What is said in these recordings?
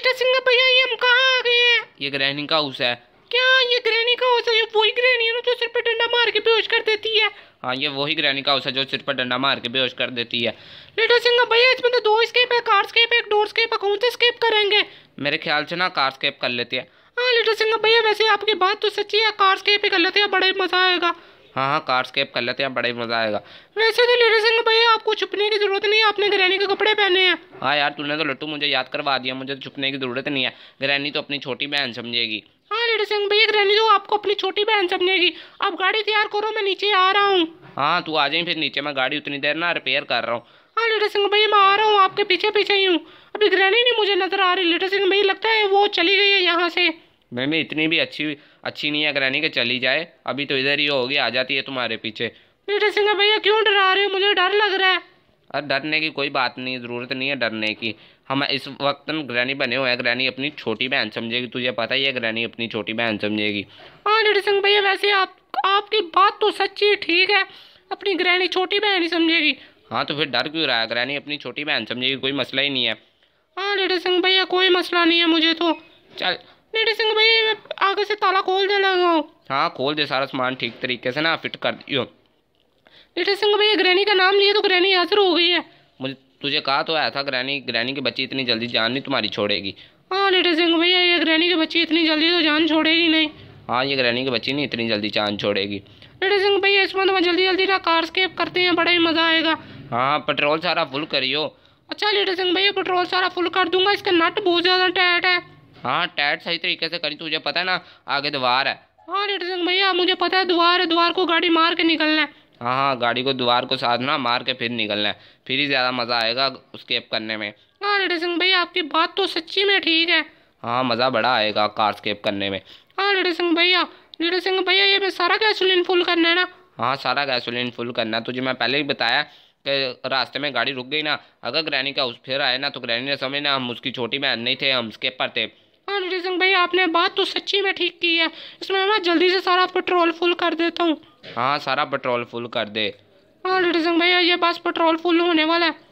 बेटा सिंह भैया ये हम कहाँ आ गए हैं ये ग्रहणी का हाउस है क्या ये ग्रहणी का हाउस है ये वही ग्रहणी है ना जो सिर पर डंडा मार के बेहोश कर देती है हाँ ये वही ग्रहणी का हाउस है जो सिर पर डंडा मार के बेहोश कर देती है लेटा सिंह भैया इसमें तो दो स्केप है कार स्केप एक डोर स्केप है कौन से स्केप करेंगे मेरे ख्याल से ना कार स्केप कर लेते हैं हाँ लेटा सिंह भैया वैसे आपकी बात तो सच्ची है कार स्केप ही कर लेते हैं बड़ा मज़ा आएगा हाँ हाँ कार स्केप कर लेते हैं बड़ा ही मज़ा आएगा वैसे तो लीडर सिंह भाई आपको छुपने की ज़रूरत नहीं है आपने ग्रैनी के कपड़े पहने हैं हाँ यार तूने तो लट्टू मुझे याद करवा दिया मुझे तो छुपने की ज़रूरत नहीं है ग्रैनी तो अपनी छोटी बहन समझेगी हाँ लीडर सिंह भैया ग्रैनी तो आपको अपनी छोटी बहन समझेगी आप गाड़ी तैयार करो मैं नीचे आ रहा हूँ हाँ तू आ जाए फिर नीचे मैं गाड़ी उतनी देर ना रिपेयर कर रहा हूँ हाँ लीडर सिंह भैया मैं आ रहा हूँ आपके पीछे पीछे ही हूँ अभी ग्रैनी नहीं मुझे नज़र आ रही लीडर सिंह भाई लगता है वो चली गई है यहाँ से मैं मैम इतनी भी अच्छी अच्छी नहीं है करानी कि चली जाए अभी तो इधर ही होगी आ जाती है तुम्हारे पीछे मीठे सिंह भैया क्यों डरा रहे हो मुझे डर लग रहा है अरे डरने की कोई बात नहीं ज़रूरत नहीं है डरने की हम इस वक्त ग्रहणी बने हुए हैं ग्रहणी अपनी छोटी बहन समझेगी तुझे पता ही है ग्रहणी अपनी छोटी बहन समझेगी हाँ नीरज सिंह भैया वैसे आप आपकी बात तो सच्ची है ठीक है अपनी ग्रहणी छोटी बहन ही समझेगी हाँ तो फिर डर क्यों रहा है ग्रहणी अपनी छोटी बहन समझेगी कोई मसला ही नहीं है हाँ नीरज सिंह भैया कोई मसला नहीं है मुझे तो चल नेडी सिंह भाई आगे से ताला खोल दे लगा हाँ खोल दे सारा सामान ठीक तरीके से ना फिट कर दियो नेडी सिंह भाई ग्रैनी का नाम लिए तो ग्रैनी हाजिर हो गई है मुझे तुझे कहा तो आया था ग्रैनी ग्रैनी की बच्ची इतनी जल्दी जान नहीं तुम्हारी छोड़ेगी हाँ नेडी सिंह भैया ये ग्रैनी की बच्ची इतनी जल्दी तो जान छोड़ेगी नहीं हाँ ये ग्रैनी की बच्ची नहीं इतनी जल्दी जान छोड़ेगी नेडी सिंह भैया इसमें तो जल्दी जल्दी ना कार स्केप करते हैं बड़ा ही मज़ा आएगा हाँ पेट्रोल सारा फुल करियो अच्छा लीडर सिंह भैया पेट्रोल सारा फुल कर दूंगा इसका नट बहुत ज़्यादा टाइट है हाँ टैट सही तरीके से करी तुझे पता है ना आगे द्वार है हाँ रेटर सिंह भैया मुझे पता है द्वार है द्वार को गाड़ी मार के निकलना है हाँ हाँ गाड़ी को द्वार को साधना मार के फिर निकलना है फिर ही ज़्यादा मज़ा आएगा स्केप करने में हाँ रेटर सिंह भैया आपकी बात तो सच्ची में ठीक है हाँ मज़ा बड़ा आएगा कार स्केप करने में हाँ रेटर सिंह भैया रेटर सिंह भैया ये मैं सारा गैसोलीन फुल करना है ना हाँ सारा गैसोलीन फुल करना है तुझे मैं पहले ही बताया कि रास्ते में गाड़ी रुक गई ना अगर ग्रैनी का उस फिर आए ना तो ग्रैनी ने समझना हम उसकी छोटी बहन नहीं थे हम स्केपर थे हाँ निधि सिंह भाई आपने बात तो सच्ची में ठीक की है इसमें मैं जल्दी से सारा पेट्रोल फुल कर देता हूँ हाँ सारा पेट्रोल फुल कर दे हाँ लेडी सिंह भैया ये बस पेट्रोल फुल होने वाला है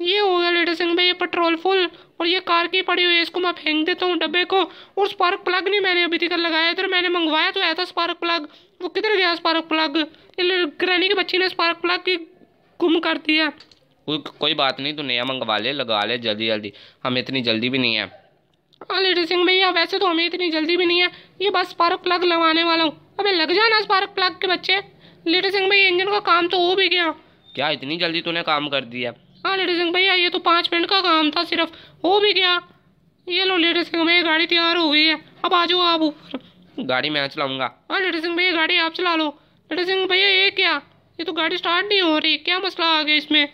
ये हो गया लेडी सिंह भैया पेट्रोल फुल और ये कार की पड़ी हुई है इसको मैं फेंक देता हूँ डब्बे को और स्पार्क प्लग नहीं मैंने अभी तक लगाया इधर मैंने मंगवाया तो आया था स्पार्क प्लग वो किधर गया स्पार्क प्लग ग्रैनी की बच्ची ने स्पार्क प्लग की गुम कर दिया कोई बात नहीं तो नया मंगवा ले लगा ले जल्दी जल्दी हम इतनी जल्दी भी नहीं है हाँ लेडी सिंह भैया वैसे तो हमें इतनी जल्दी भी नहीं है ये बस स्पार्क प्लग लगाने वाला हूँ अबे लग जाना स्पार्क प्लग के बच्चे लेडी सिंह भैया इंजन का काम तो हो भी गया क्या इतनी जल्दी तूने काम कर दिया हाँ लेडी सिंह भैया ये तो पाँच मिनट का काम था सिर्फ हो भी गया ये लो लेडी सिंह भैया गाड़ी तैयार हो गई है अब आ जाओ आप ऊपर गाड़ी मैं चलाऊंगा हाँ लेडी सिंह भैया गाड़ी आप चला लो लेडी सिंह भैया ये क्या ये तो गाड़ी स्टार्ट नहीं हो रही क्या मसला आ गया इसमें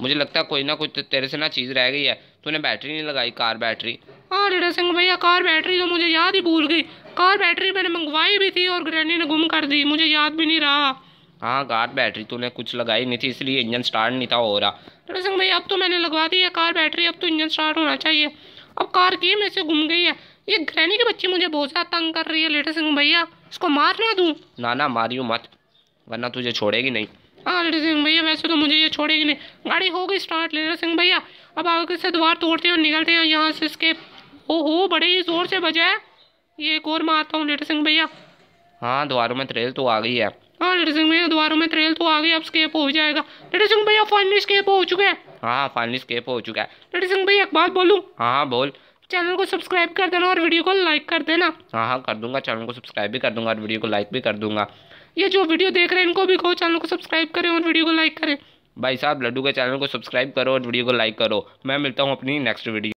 मुझे लगता है कोई ना कोई तो तेरे से ना चीज़ रह गई है तूने बैटरी नहीं लगाई कार बैटरी हाँ लीडर सिंह भैया कार बैटरी तो मुझे याद ही भूल गई कार बैटरी मैंने मंगवाई भी थी और ग्रैनी ने गुम कर दी मुझे याद भी नहीं रहा हाँ कार बैटरी तूने कुछ लगाई नहीं थी इसलिए इंजन स्टार्ट नहीं था हो रहा लीडर सिंह भैया अब तो मैंने लगवा दी है कार बैटरी अब तो इंजन स्टार्ट होना चाहिए अब कार की में से घूम गई है ये ग्रैनी की बच्ची मुझे बहुत ज़्यादा तंग कर रही है लेटर सिंह भैया इसको मार ना दूँ ना ना मारियो मत वरना तुझे छोड़ेगी नहीं हाँ लेटर सिंह भैया वैसे तो मुझे ये छोड़ेगी नहीं गाड़ी हो गई स्टार्ट लेटर सिंह भैया अब आगे से द्वार तोड़ते हैं और निकलते हैं यहाँ से इसके ओहो बड़े ही जोर से बजा है ये एक और मारता हूँ लेटर सिंह भैया हाँ द्वारों में त्रेल तो आ गई है हाँ लेटर सिंह भैया द्वारों में त्रेल तो आ गई अब स्केप हो जाएगा लेटर सिंह भैया फाइनली स्केप हो चुका है हाँ फाइनली स्केप हो चुका है लेटर सिंह भैया एक बात बोलूँ हाँ, हाँ बोल चैनल को सब्सक्राइब कर देना और वीडियो को लाइक कर देना हाँ हाँ कर दूंगा चैनल को सब्सक्राइब भी कर दूंगा और वीडियो को लाइक भी कर दूंगा ये जो वीडियो देख रहे हैं इनको भी कहो चैनल को सब्सक्राइब करें और वीडियो को लाइक करें भाई साहब लड्डू के चैनल को सब्सक्राइब करो और वीडियो को लाइक करो मैं मिलता हूँ अपनी नेक्स्ट वीडियो